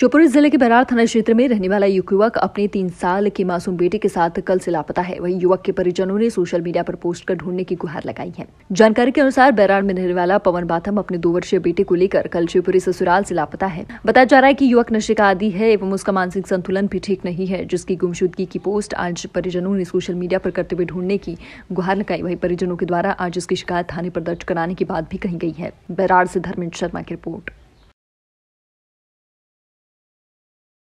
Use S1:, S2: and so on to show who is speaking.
S1: शिवपुरी जिले के बैरार थाना क्षेत्र में रहने वाला युवक अपने तीन साल के मासूम बेटे के साथ कल से लापता है वहीं युवक के परिजनों ने सोशल मीडिया पर पोस्ट कर ढूंढने की गुहार लगाई है जानकारी के अनुसार बैरार में रहने वाला पवन बाथम अपने दो वर्षीय बेटे को लेकर कल शिवपुरी ससुराल से लापता है बताया जा रहा है की युवक नशे का आदि है एवं उसका मानसिक संतुलन भी ठीक नहीं है जिसकी गुमशुदगी की पोस्ट आज परिजनों ने सोशल मीडिया पर करते हुए ढूंढने की गुहार लगाई वही परिजनों के द्वारा आज इसकी शिकायत थाने पर दर्ज कराने की बात भी कही गई है बैरार से धर्मेंद्र शर्मा की रिपोर्ट